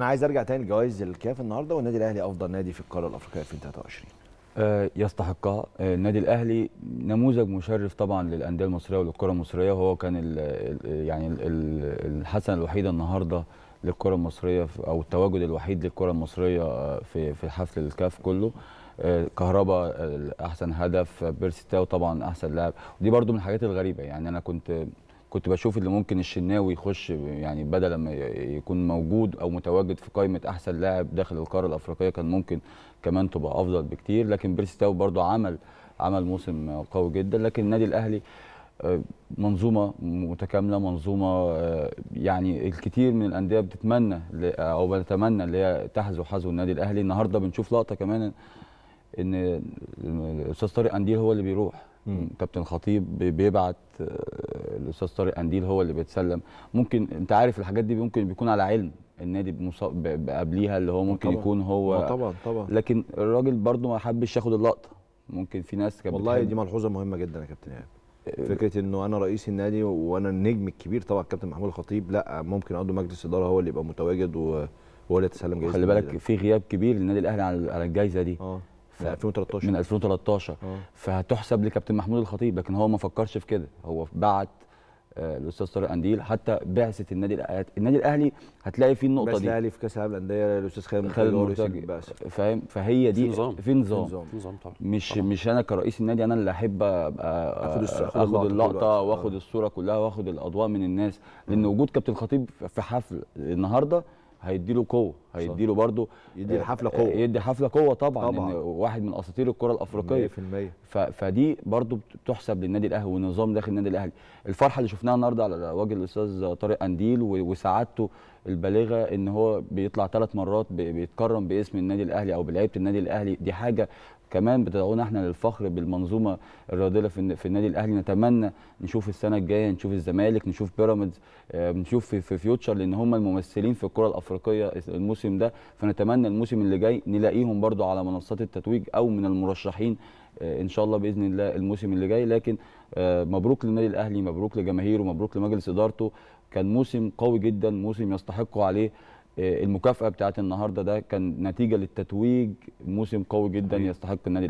انا عايز ارجع تاني لجوائز الكاف النهارده والنادي الاهلي افضل نادي في القاره الافريقيه 2023 آه، يستحقها آه، النادي الاهلي نموذج مشرف طبعا للانديه المصريه وللكره المصريه هو كان الـ يعني الحسن الحسنه الوحيده النهارده للكره المصريه او التواجد الوحيد للكره المصريه آه، في في حفل الكاف كله كهربا احسن هدف بيرسي تاو طبعا احسن لاعب ودي برده من الحاجات الغريبه يعني انا كنت كنت بشوف اللي ممكن الشناوي يخش يعني بدل ما يكون موجود او متواجد في قائمه احسن لاعب داخل القاره الافريقيه كان ممكن كمان تبقى افضل بكتير لكن بيرسي تاو برضو عمل عمل موسم قوي جدا لكن النادي الاهلي آه، منظومه متكامله منظومه آه، يعني الكثير من الانديه بتتمنى آه، او بتتمنى اللي هي تحذو حذو النادي الاهلي النهارده بنشوف لقطه كمان ان الاستاذ طارق انديل هو اللي بيروح كابتن خطيب بيبعت الاستاذ طارق قنديل هو اللي بيتسلم ممكن انت عارف الحاجات دي ممكن بيكون على علم النادي قبليها اللي هو ممكن طبعًا. يكون هو آه، طبعا طبعا لكن الراجل برضه ما حبش ياخد اللقطه ممكن في ناس كانت والله دي ملحوظه مهمه جدا يا كابتن ايهاب آه. فكره انه انا رئيس النادي وانا النجم الكبير طبعا كابتن محمود الخطيب لا ممكن عضو مجلس اداره هو اللي يبقى متواجد وهو اللي يتسلم جايزه خلي بالك في غياب كبير للنادي الاهلي على الجايزه دي اه من 2013 من 2013 أوه. فهتحسب لكابتن محمود الخطيب لكن هو ما فكرش في كده هو بعت آه، الاستاذ طارق انديل حتى بعثه النادي الاهلي النادي الاهلي هتلاقي فيه النقطه دي الاهلي في كاس العالم للانديه الاستاذ خالد خالد فاهم فهي دي في نظام في نظام, في نظام طبعا. مش طبعا. مش انا كرئيس النادي انا اللي احب ابقى اخد اخد اللقطه واخد آه. الصوره كلها واخد الاضواء من الناس لان آه. وجود كابتن خطيب في حفل النهارده هيديله قوه هيديله برضه يدي الحفله آه، قوه يدي حفله قوه طبعا, طبعا. واحد من اساطير الكره الافريقيه 100% فدي برضه بتحسب للنادي الاهلي والنظام داخل النادي الاهلي الفرحه اللي شفناها النهارده على وجه الاستاذ طارق قنديل وسعادته البالغه ان هو بيطلع ثلاث مرات بيتكرم باسم النادي الاهلي او بلعيبه النادي الاهلي دي حاجه كمان بتدعونا احنا للفخر بالمنظومه الرياضيه في, في النادي الاهلي نتمنى نشوف السنه الجايه نشوف الزمالك نشوف بيراميدز آه، نشوف في, في فيوتشر لان هم الممثلين في الكره الافريقيه الموسم ده فنتمنى الموسم اللي جاي نلاقيهم برده على منصات التتويج او من المرشحين آه، ان شاء الله باذن الله الموسم اللي جاي لكن آه، مبروك للنادي الاهلي مبروك لجماهيره مبروك لمجلس ادارته كان موسم قوي جدا موسم يستحقه عليه آه، المكافاه بتاعت النهارده ده كان نتيجه للتتويج موسم قوي جدا يستحق النادي